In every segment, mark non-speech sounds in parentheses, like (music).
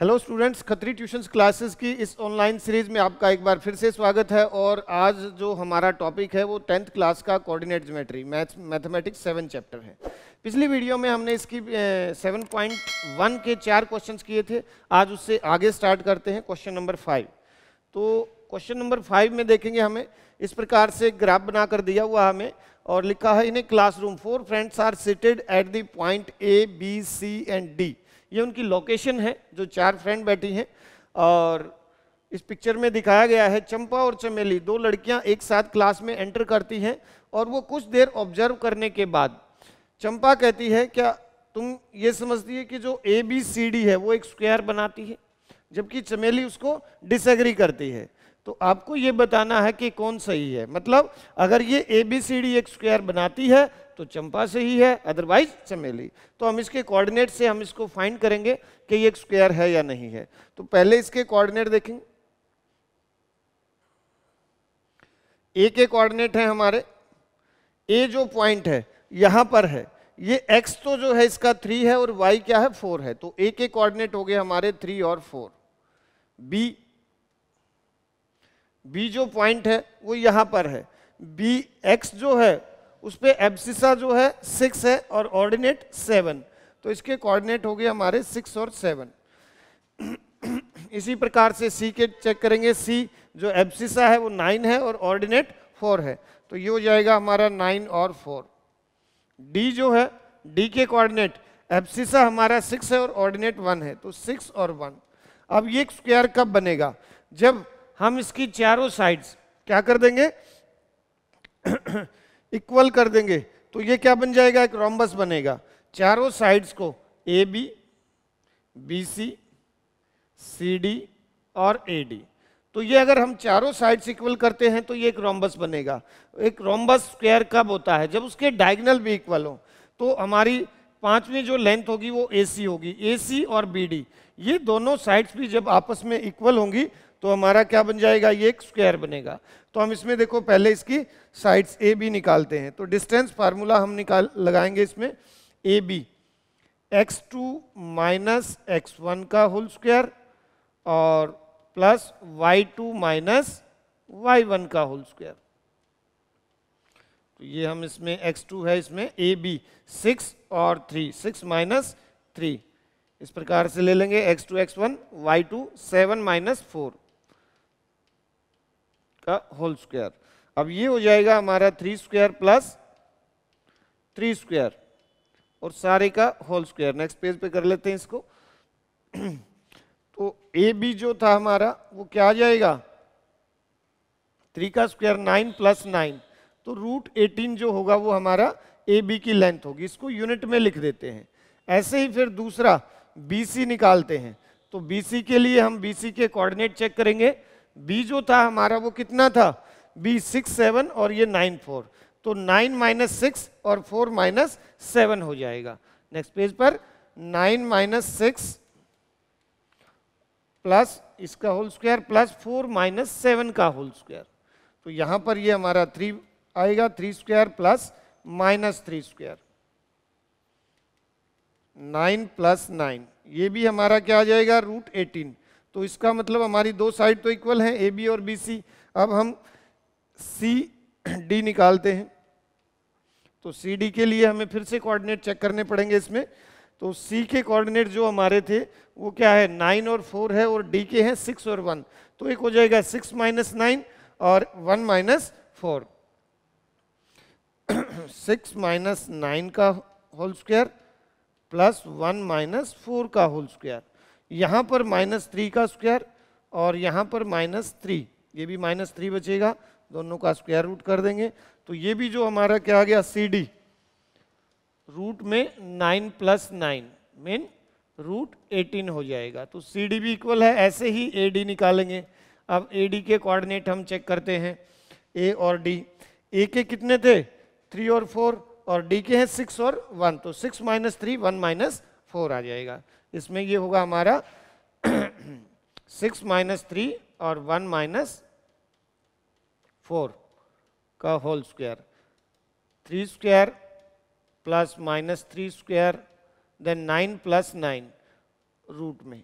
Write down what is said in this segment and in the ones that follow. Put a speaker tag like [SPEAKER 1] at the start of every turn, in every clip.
[SPEAKER 1] hello students Khatri tuitions classes की इस online series में आपका एक बार फिर से स्वागत है और आज जो हमारा टॉपिक है वो टेंथ क्लास का coordinate geometry math mathematics seven chapter है पिछली वीडियो में हमने इसकी सेवन पॉइंट वन के चार क्वेश्चंस किए थे आज उससे आगे स्टार्ट करते हैं क्वेश्चन नंबर फाइव तो क्वेश्चन नंबर फाइव में देखेंगे हमें इस प्रकार से ग्राफ बनाकर दिया हुआ हमें और लिखा है इन्हें classroom four friends are seated at the point A B C and D ये उनकी लोकेशन है जो चार फ्रेंड बैठी हैं और इस पिक्चर में दिखाया गया है चंपा और चमेली दो लड़कियां एक साथ क्लास में एंटर करती हैं और वो कुछ देर ऑब्जर्व करने के बाद चंपा कहती है क्या तुम ये समझती है कि जो ए बी सी डी है वो एक स्क्वायर बनाती है जबकि चमेली उसको डिसएग्री करती है तो आपको ये बताना है कि कौन सही है मतलब अगर ये ए बी सी डी एक स्क्वायर बनाती है तो चंपा से ही है अदरवाइज चमेली तो हम इसके कोऑर्डिनेट से हम इसको फाइंड करेंगे कि ये एक स्क्वायर है या नहीं है तो पहले इसके कोऑर्डिनेट देखेंगे ए के कोऑर्डिनेट है हमारे ए जो पॉइंट है यहां पर है ये एक्स तो जो है इसका थ्री है और वाई क्या है फोर है तो ए के कोऑर्डिनेट हो गए हमारे थ्री और फोर बी बी जो पॉइंट है वो यहां पर है बी एक्स जो है उस पर एब्सिसा जो है सिक्स है और ऑर्डिनेट सेवन तो इसके कोऑर्डिनेट हो गए हमारे सिक्स और सेवन (clears throat) इसी प्रकार से सी के चेक करेंगे सी जो एब्सिसा है वो नाइन है और ऑर्डिनेट फोर है तो ये हो जाएगा हमारा नाइन और फोर डी जो है डी के कोऑर्डिनेट एब्सिसा हमारा सिक्स है और ऑर्डिनेट वन है तो सिक्स और वन अब ये स्क्वायर कब बनेगा जब हम इसकी चारों साइड्स क्या कर देंगे (clears throat) (clears throat) इक्वल कर देंगे तो ये क्या बन जाएगा एक रोम्बस बनेगा चारों साइड्स को A B B C C D और ए डी तो ये अगर हम चारों साइड्स इक्वल करते हैं तो ये एक रोम्बस बनेगा एक रोम्बस स्क्वायर कब होता है जब उसके डायगनल भी इक्वल हो तो हमारी पांचवी जो लेंथ होगी वो ए सी होगी ए सी और बी डी ये दोनों साइड्स भी जब आपस में इक्वल होंगी तो हमारा क्या बन जाएगा ये एक स्क्वायर बनेगा तो हम इसमें देखो पहले इसकी साइड्स ए बी निकालते हैं तो डिस्टेंस फार्मूला हम निकाल लगाएंगे इसमें A B x two minus x one का होल स्क्वायर और plus Y two minus Y one का होल स्क्वायर तो ये हम इसमें एक्स टू है इसमें ए बी सिक्स और थ्री सिक्स माइनस थ्री इस प्रकार से ले लेंगे x two x one y two seven minus four का होल स्क्वायर अब ये हो जाएगा हमारा three square plus three square और सारे का होल स्क्वायर नेक्स्ट पेज पे कर लेते हैं इसको (clears throat) तो ए बी जो था हमारा वो क्या आ जाएगा थ्री का स्क्वायर नाइन प्लस नाइन तो रूट एटीन जो होगा वो हमारा ए बी की लेंथ होगी इसको यूनिट में लिख देते हैं ऐसे ही फिर दूसरा बी सी निकालते हैं तो बी सी के लिए हम बी सी के कोऑर्डिनेट चेक करेंगे बी जो था हमारा वो कितना था बी सिक्स सेवन और ये नाइन फोर तो नाइन माइनस सिक्स और फोर माइनस सेवन हो जाएगा नेक्स्ट पेज पर नाइन माइनस सिक्स प्लस इसका whole square plus four minus seven का होल स्क्वायर तो यहाँ पर ये हमारा थ्री आएगा three square plus minus three square nine plus nine ये भी हमारा क्या आ जाएगा रूट एटीन तो इसका मतलब हमारी दो साइड तो इक्वल हैं ए बी और बी सी अब हम सी डी निकालते हैं तो सी डी के लिए हमें फिर से कोऑर्डिनेट चेक करने पड़ेंगे इसमें तो सी के कोऑर्डिनेट जो हमारे थे वो क्या है नाइन और फोर है और डी के हैं सिक्स और वन तो एक हो जाएगा सिक्स माइनस नाइन और one minus four six minus nine का whole square plus one minus four का होल स्क्वायर यहाँ पर माइनस थ्री का स्क्वायर और यहाँ पर माइनस थ्री ये भी माइनस थ्री बचेगा दोनों का स्क्वायर रूट कर देंगे तो ये भी जो हमारा क्या आ गया सी डी रूट में nine plus nine mean root eighteen हो जाएगा तो सी डी भी इक्वल है ऐसे ही ए डी निकालेंगे अब ए डी के कोऑर्डिनेट हम चेक करते हैं ए और डी ए के कितने थे थ्री और फोर और डी के हैं सिक्स और वन तो six minus three one minus four आ जाएगा इसमें ये होगा हमारा सिक्स माइनस थ्री और वन माइनस फोर का whole square three square plus minus three square then nine plus nine root में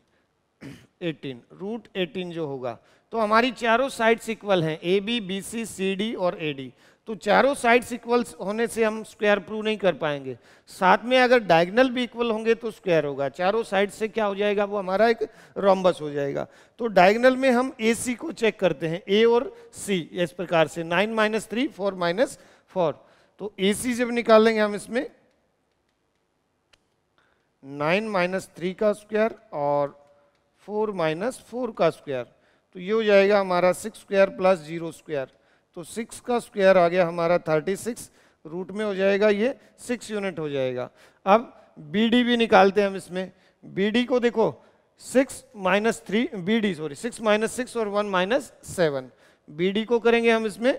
[SPEAKER 1] एटीन रूट एटीन जो होगा तो हमारी चारों साइड्स इक्वल हैं A B B C C D और ए डी तो चारों साइड्स इक्वल्स होने से हम स्क्वायर प्रूव नहीं कर पाएंगे साथ में अगर डायगनल भी इक्वल होंगे तो स्क्वायर होगा चारों साइड से क्या हो जाएगा वो हमारा एक रोम्बस हो जाएगा तो डायगनल में हम ए सी को चेक करते हैं ए और सी इस प्रकार से nine minus three four minus four तो ए सी जब निकालेंगे हम इसमें नाइन माइनस थ्री का स्क्वायर और फोर माइनस फोर का स्क्वायर तो ये हो जाएगा हमारा six square plus zero square तो सिक्स का स्क्वायर आ गया हमारा थर्टी सिक्स रूट में हो जाएगा ये सिक्स यूनिट हो जाएगा अब बी डी भी निकालते हैं हम इसमें बी डी को देखो six minus three B D sorry six minus six और one minus seven B D को करेंगे हम इसमें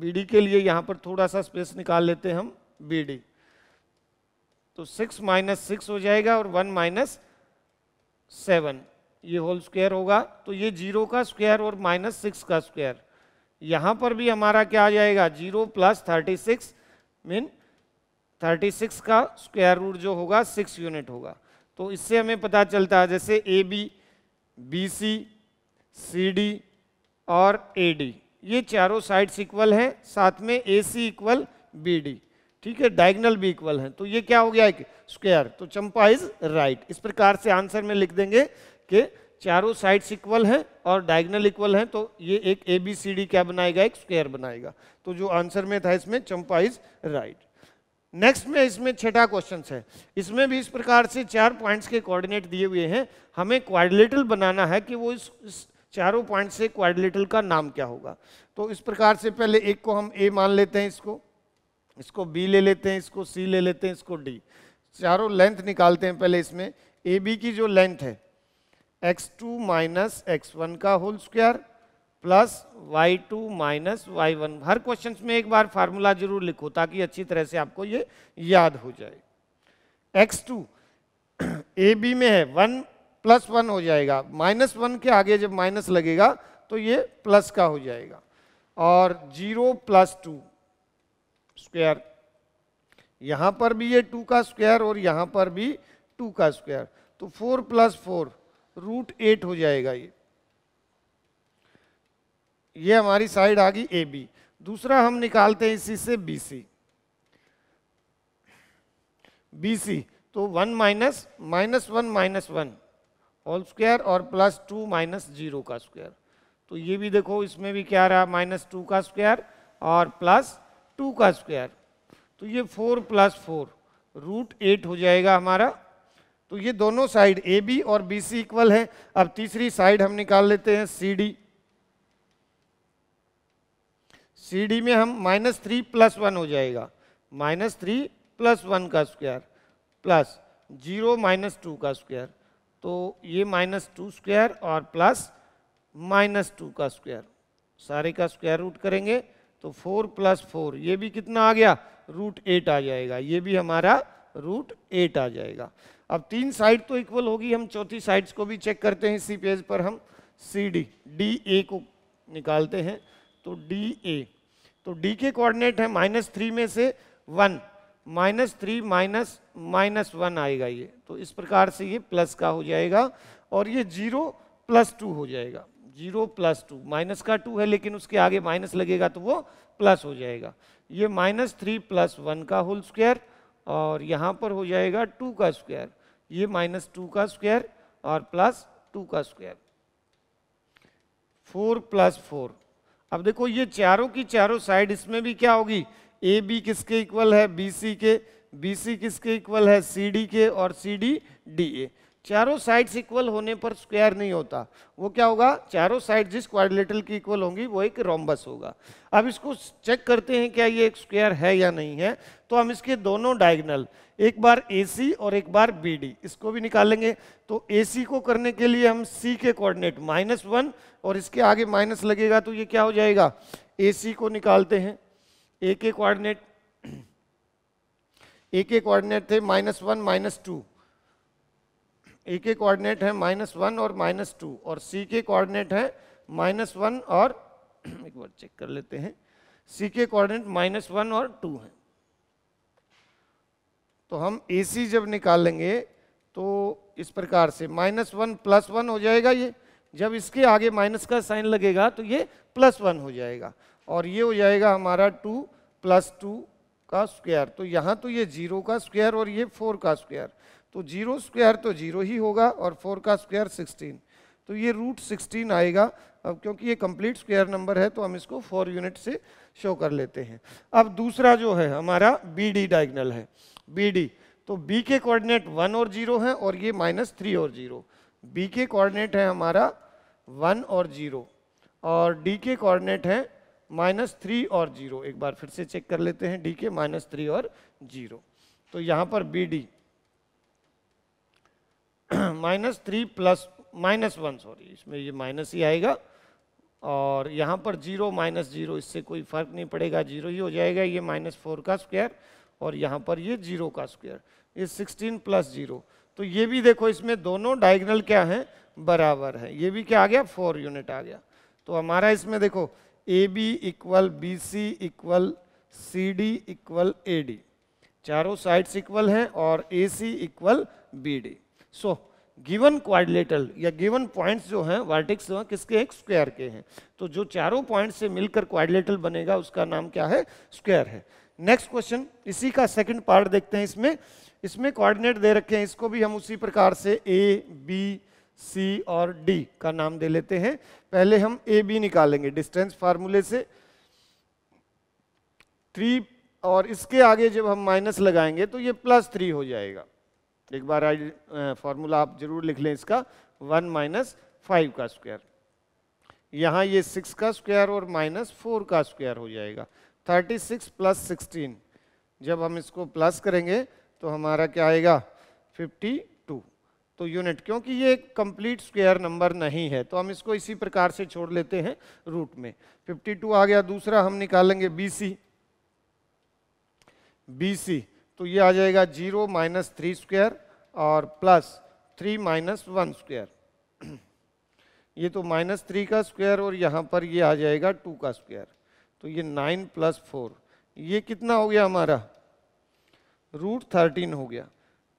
[SPEAKER 1] बी डी के लिए यहां पर थोड़ा सा स्पेस निकाल लेते हैं हम बी डी तो सिक्स माइनस सिक्स हो जाएगा और वन माइनस सेवन ये होल स्क्वायर होगा तो ये जीरो का स्क्वायर और माइनस सिक्स का स्क्वायर यहाँ पर भी हमारा क्या आ जाएगा zero plus thirty six mean thirty six का स्क्वायर रूट जो होगा सिक्स यूनिट होगा तो इससे हमें पता चलता है जैसे A B B C C D और ए डी ये चारों साइड्स इक्वल हैं साथ में A C equal B D ठीक है डायगनल भी इक्वल है तो ये क्या हो गया एक स्क्वायर तो चंपा इज राइट इस प्रकार से आंसर में लिख देंगे कि चारों साइड्स इक्वल हैं और डायगनल इक्वल हैं तो ये एक ए बी सी डी क्या बनाएगा एक स्क्वायर बनाएगा तो जो आंसर में था इसमें चंपा इज राइट नेक्स्ट में इसमें छठा क्वेश्चन है इसमें भी इस प्रकार से चार पॉइंट्स के कोऑर्डिनेट दिए हुए हैं हमें क्वाड्रिलेटरल बनाना है कि वो इस, इस चारों पॉइंट से क्वाड्रिलेटरल का नाम क्या होगा तो इस प्रकार से पहले एक को हम ए मान लेते हैं इसको इसको बी ले लेते हैं इसको सी ले लेते हैं इसको डी चारों लेंथ निकालते हैं पहले इसमें ए बी की जो लेंथ है X two minus x one का whole square plus Y two minus Y one हर क्वेश्चन में एक बार फार्मूला जरूर लिखो ताकि अच्छी तरह से आपको ये याद हो जाए एक्स टू ए बी में है वन प्लस वन हो जाएगा माइनस वन के आगे जब माइनस लगेगा तो ये प्लस का हो जाएगा और जीरो प्लस टू स्क्वायर यहां पर भी ये टू का स्क्वायर और यहां पर भी टू का स्क्वायर तो four plus four root eight हो जाएगा ये ये हमारी साइड आ गई ए बी दूसरा हम निकालते हैं इसी से बी सी बी सी तो one minus minus one minus one whole square और प्लस टू माइनस जीरो का स्क्वायर तो ये भी देखो इसमें भी क्या रहा माइनस टू का स्क्वायर और प्लस टू का स्क्वायर तो ये four plus four root eight हो जाएगा हमारा तो ये दोनों साइड ए बी और बी सी इक्वल है अब तीसरी साइड हम निकाल लेते हैं सी डी सी डी में हम माइनस थ्री प्लस वन हो जाएगा माइनस थ्री प्लस वन का square plus zero minus two का स्क्वायर तो ये माइनस टू स्क्वायर और प्लस माइनस टू का स्क्वायर सारे का स्क्वायर रूट करेंगे तो फोर प्लस फोर ये भी कितना आ गया रूट एट आ जाएगा ये भी हमारा रूट एट आ जाएगा अब तीन साइड तो इक्वल होगी हम चौथी साइड्स को भी चेक करते हैं इसी पेज पर हम सी डी डी ए को निकालते हैं तो डी ए तो डी के कोऑर्डिनेट है माइनस थ्री में से one minus three minus minus one आएगा ये तो इस प्रकार से ये प्लस का हो जाएगा और ये जीरो प्लस टू हो जाएगा जीरो प्लस टू माइनस का टू है लेकिन उसके आगे माइनस लगेगा तो वो प्लस हो जाएगा ये माइनस थ्री प्लस वन का होल स्क्वायर और यहाँ पर हो जाएगा टू का स्क्वायर ये माइनस टू का स्क्वायर और प्लस टू का स्क्वायर फोर प्लस फोर अब देखो ये चारों की चारों साइड इसमें भी क्या होगी ए बी किसके इक्वल है बी सी के बी सी किसके इक्वल है सी डी के और सी डी डी ए चारों साइड्स इक्वल होने पर स्क्वायर नहीं होता वो क्या होगा चारों साइड जिस क्वारिलेटल की इक्वल होंगी वो एक रोम्बस होगा अब इसको चेक करते हैं क्या ये एक स्क्वायर है या नहीं है तो हम इसके दोनों डायगनल एक बार ए और एक बार बी इसको भी निकालेंगे तो ए को करने के लिए हम सी के कोऑर्डिनेट माइनस वन और इसके आगे माइनस लगेगा तो ये क्या हो जाएगा ए को निकालते हैं ए के कोऑर्डिनेट ए (clears throat) के कोऑर्डिनेट थे minus one minus two A के कोऑर्डिनेट है माइनस वन और माइनस टू और सी के कोऑर्डिनेट है माइनस वन और (clears throat) एक बार चेक कर लेते हैं सी के कोऑर्डिनेट माइनस वन और टू हैं तो हम ए सी जब निकालेंगे तो इस प्रकार से माइनस वन प्लस वन हो जाएगा ये जब इसके आगे माइनस का साइन लगेगा तो ये प्लस वन हो जाएगा और ये हो जाएगा हमारा टू प्लस टू का स्क्वायर तो यहाँ तो ये जीरो का स्क्वायर और ये फोर का स्क्वायर तो जीरो स्क्वायर तो जीरो ही होगा और फोर का स्क्वायर सिक्सटीन तो ये रूट सिक्सटीन आएगा अब क्योंकि ये कंप्लीट स्क्वायर नंबर है तो हम इसको फोर यूनिट से शो कर लेते हैं अब दूसरा जो है हमारा बी डी डाइगनल है बी डी तो बी के कोऑर्डिनेट वन और जीरो है और ये माइनस थ्री और जीरो बी के कोऑर्डिनेट है हमारा वन और जीरो और डी के कोऑर्डिनेट है माइनस थ्री और जीरो एक बार फिर से चेक कर लेते हैं डी के माइनस थ्री और जीरो तो यहाँ पर B D (clears throat) minus three plus minus one sorry इसमें ये माइनस ही आएगा और यहाँ पर जीरो माइनस जीरो इससे कोई फर्क नहीं पड़ेगा जीरो ही हो जाएगा ये माइनस फोर का स्क्वायर और यहाँ पर ये जीरो का स्क्वायर ये सिक्सटीन प्लस जीरो तो ये भी देखो इसमें दोनों डायगनल क्या हैं बराबर है ये भी क्या आ गया फोर यूनिट आ गया तो हमारा इसमें देखो A B equal B C equal C D equal A D चारों साइड्स इक्वल हैं और A C equal B D so given quadrilateral या गिवन पॉइंट्स जो हैं वार्टिक्स जो किसके एक स्क्वायर के हैं तो जो चारों पॉइंट से मिलकर क्वारिलेटल बनेगा उसका नाम क्या है स्क्वायर है नेक्स्ट क्वेश्चन इसी का सेकंड पार्ट देखते हैं इसमें इसमें कोऑर्डिनेट दे रखे हैं इसको भी हम उसी प्रकार से ए बी सी और डी का नाम दे लेते हैं पहले हम ए बी निकालेंगे डिस्टेंस फार्मूले से थ्री और इसके आगे जब हम माइनस लगाएंगे तो ये प्लस थ्री हो जाएगा एक बार आई फॉर्मूला आप जरूर लिख लें इसका वन माइनस फाइव का स्क्वायर यहाँ ये सिक्स का स्क्वायर और माइनस फोर का स्क्वायर हो जाएगा थर्टी सिक्स प्लस सिक्सटीन जब हम इसको प्लस करेंगे तो हमारा क्या आएगा फिफ्टी टू तो यूनिट क्योंकि ये एक कम्प्लीट स्क्वायर नंबर नहीं है तो हम इसको इसी प्रकार से छोड़ लेते हैं रूट में फिफ्टी टू आ गया दूसरा हम निकालेंगे बी सी बी सी तो ये आ जाएगा जीरो माइनस थ्री स्क्वायर और plus three minus one square (clears throat) ये तो माइनस थ्री का स्क्वायर और यहाँ पर ये आ जाएगा टू का स्क्वायर तो ये नाइन प्लस फोर ये कितना हो गया हमारा रूट थर्टीन हो गया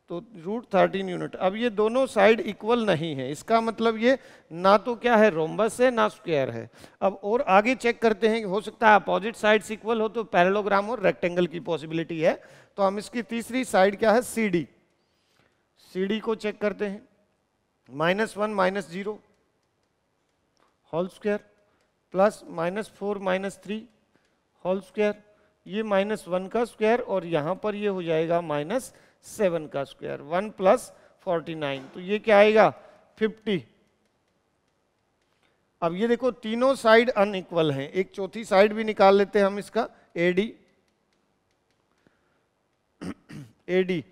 [SPEAKER 1] तो रूट थर्टीन यूनिट अब ये दोनों साइड इक्वल नहीं है इसका मतलब ये ना तो क्या है रोम्बस है ना स्क्वायर है अब और आगे चेक करते हैं हो सकता है अपोजिट साइड इक्वल हो तो पैरलोग्राम और रेक्टेंगल की पॉसिबिलिटी है तो हम इसकी तीसरी साइड क्या है सी डी सी डी को चेक करते हैं minus one minus zero whole square plus minus four minus three whole square ये माइनस वन का स्क्वायर और यहाँ पर ये हो जाएगा माइनस सेवन का square one plus forty nine तो ये क्या आएगा फिफ्टी अब ये देखो तीनों साइड अनइक्वल हैं एक चौथी साइड भी निकाल लेते हैं हम इसका एडी एडी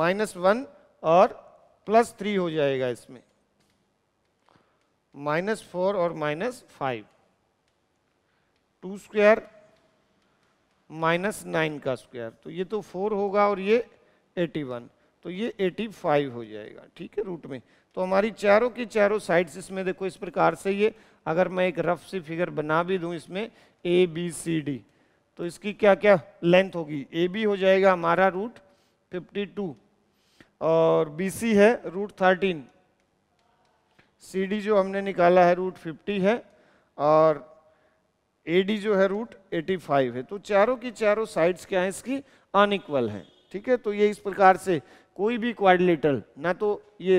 [SPEAKER 1] माइनस वन और प्लस थ्री हो जाएगा इसमें माइनस फोर और minus five two square minus nine का स्क्वायर तो ये तो फोर होगा और ये 81 तो ये 85 हो जाएगा ठीक है रूट में तो हमारी चारों की चारों साइड्स इसमें देखो इस प्रकार से ये अगर मैं एक रफ सी फिगर बना भी दूं इसमें ए बी सी डी तो इसकी क्या क्या लेंथ होगी ए बी हो जाएगा हमारा रूट 52 और बी सी है रूट 13 सी डी जो हमने निकाला है रूट 50 है और ए डी जो है रूट 85 है तो चारों की चारों साइड्स क्या है इसकी अनइक्वल हैं ठीक है तो ये इस प्रकार से कोई भी क्वाड्रिलेटरल ना तो ये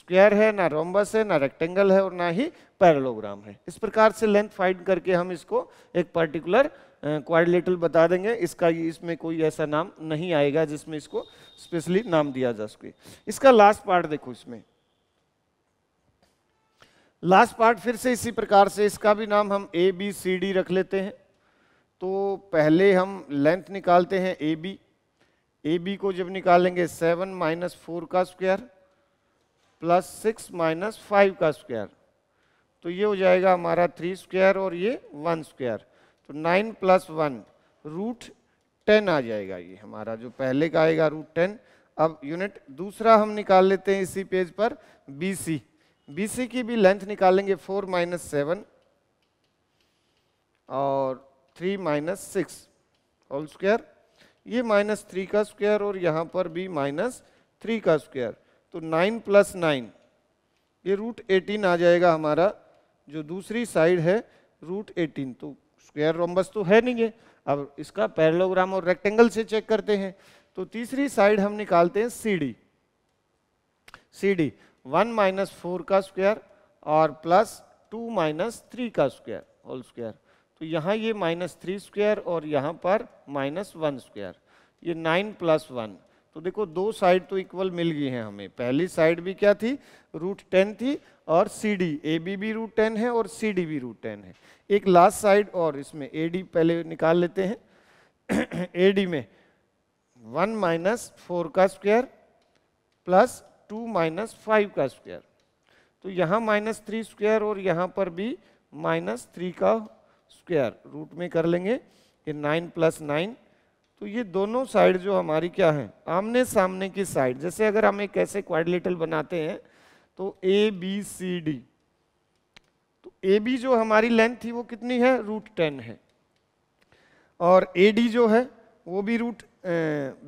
[SPEAKER 1] स्क्वायर है ना रोम्बस है ना रेक्टेंगल है और ना ही पैरलोग्राम है इस प्रकार से लेंथ फाइंड करके हम इसको एक पर्टिकुलर क्वाड्रिलेटरल बता देंगे इसका इसमें कोई ऐसा नाम नहीं आएगा जिसमें इसको स्पेशली नाम दिया जा सके इसका लास्ट पार्ट देखो इसमें लास्ट पार्ट फिर से इसी प्रकार से इसका भी नाम हम ए बी सी डी रख लेते हैं तो पहले हम लेंथ निकालते हैं ए बी ए बी को जब निकालेंगे सेवन माइनस फोर का square plus six minus five का स्क्वायर तो ये हो जाएगा हमारा थ्री स्क्वायर और ये वन स्क्वायर तो nine plus one root ten आ जाएगा ये हमारा जो पहले का आएगा रूट टेन अब यूनिट दूसरा हम निकाल लेते हैं इसी पेज पर बी सी बी सी की भी लेंथ निकालेंगे फोर माइनस सेवन और three minus six whole square ये माइनस थ्री का स्क्वायर और यहाँ पर भी माइनस थ्री का स्क्वायर तो नाइन प्लस नाइन ये रूट एटीन आ जाएगा हमारा जो दूसरी साइड है रूट एटीन तो स्क्वायर रोम्बस तो है नहीं है अब इसका पैरलोग्राम और रेक्टेंगल से चेक करते हैं तो तीसरी साइड हम निकालते हैं C D C D one minus four का स्क्वायर और प्लस टू माइनस थ्री का स्क्वायर होल स्क्वायर तो यहाँ ये माइनस थ्री स्क्वेयर और यहाँ पर माइनस वन स्क्वेयर ये नाइन प्लस वन तो देखो दो साइड तो इक्वल मिल गई हैं हमें पहली साइड भी क्या थी रूट टेन थी और सी डी ए बी भी रूट टेन है और सी डी भी रूट टेन है एक लास्ट साइड और इसमें ए डी पहले निकाल लेते हैं ए (clears throat) डी में वन माइनस फोर का square plus two minus five का स्क्वेयर तो यहाँ माइनस थ्री स्क्वेयर और यहाँ पर भी माइनस थ्री का स्क्वायर रूट में कर लेंगे ये नाइन प्लस नाइन तो ये दोनों साइड जो हमारी क्या है आमने सामने की साइड जैसे अगर हम एक ऐसे क्वाड्रिलेटरल बनाते हैं तो ए बी सी डी तो ए बी जो हमारी लेंथ थी वो कितनी है रूट टेन है और ए डी जो है वो भी रूट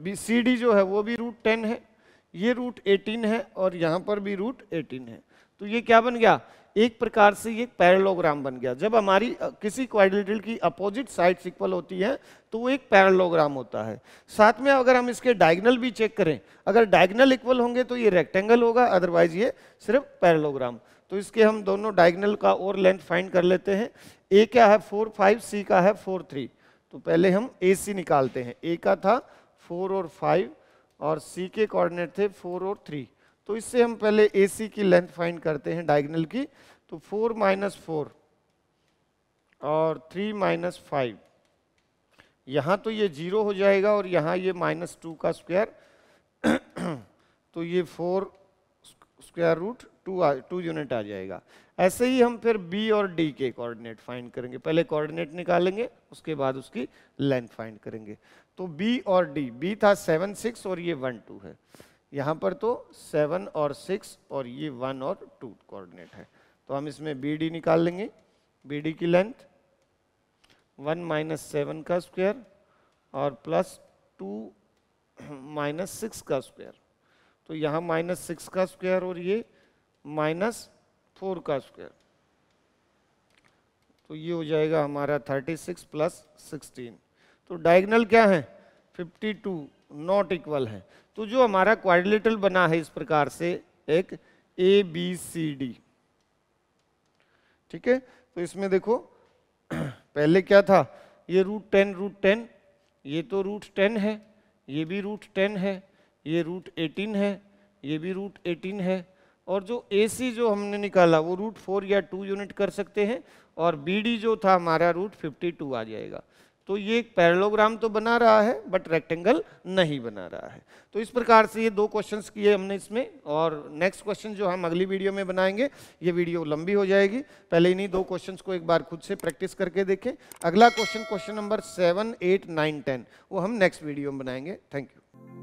[SPEAKER 1] बी सी डी जो है वो भी रूट टेन है ये रूट एटीन है और यहाँ पर भी रूट एटीन है तो ये क्या बन गया एक प्रकार से ये पैरलोग्राम बन गया जब हमारी किसी क्वाड्रिलेटरल की अपोजिट साइड इक्वल होती है तो वो एक पैरलोग्राम होता है साथ में अगर हम इसके डायगनल भी चेक करें अगर डायगनल इक्वल होंगे तो ये रेक्टेंगल होगा अदरवाइज ये सिर्फ पैरलोग्राम तो इसके हम दोनों डायगनल का और लेंथ फाइंड कर लेते हैं ए क्या है फोर फाइव सी का है फोर थ्री तो पहले हम ए सी निकालते हैं ए का था फोर और फाइव और सी के कोऑर्डिनेट थे फोर और थ्री तो इससे हम पहले ए सी की लेंथ फाइंड करते हैं डायगनल की तो फोर माइनस फोर और थ्री माइनस फाइव यहाँ तो ये जीरो हो जाएगा और यहाँ ये माइनस टू का स्क्वायर (clears throat) तो ये four square root two two unit आ जाएगा ऐसे ही हम फिर बी और डी के कोऑर्डिनेट फाइंड करेंगे पहले कोऑर्डिनेट निकालेंगे उसके बाद उसकी लेंथ फाइंड करेंगे तो बी और डी बी था सेवन सिक्स और ये वन टू है यहाँ पर तो सेवन और सिक्स और ये वन और टू कोऑर्डिनेट है तो हम इसमें बी डी निकाल लेंगे बी डी की लेंथ वन माइनस सेवन का स्क्वायर और प्लस टू माइनस सिक्स का स्क्वायर तो यहाँ माइनस सिक्स का स्क्वायर और ये माइनस फोर का स्क्वायर तो ये हो जाएगा हमारा थर्टी सिक्स प्लस सिक्सटीन तो डायगनल क्या है फिफ्टी टू नॉट इक्वल है तो जो हमारा क्वारिलेटल बना है इस प्रकार से एक ए बी सी डी ठीक है तो इसमें देखो (clears throat) पहले क्या था ये रूट टेन रूट टेन ये तो रूट टेन है ये भी रूट टेन है ये रूट एटीन है ये भी रूट एटीन है और जो ए सी जो हमने निकाला वो रूट फोर या टू यूनिट कर सकते हैं और बी डी जो था हमारा रूट फिफ्टी टू आ जाएगा तो ये एक पैरलोग्राम तो बना रहा है बट रेक्टेंगल नहीं बना रहा है तो इस प्रकार से ये दो क्वेश्चन किए हमने इसमें और नेक्स्ट क्वेश्चन जो हम अगली वीडियो में बनाएंगे ये वीडियो लंबी हो जाएगी पहले इन्हीं दो क्वेश्चन को एक बार खुद से प्रैक्टिस करके देखें अगला question question number seven eight nine ten वो हम नेक्स्ट वीडियो में बनाएंगे थैंक यू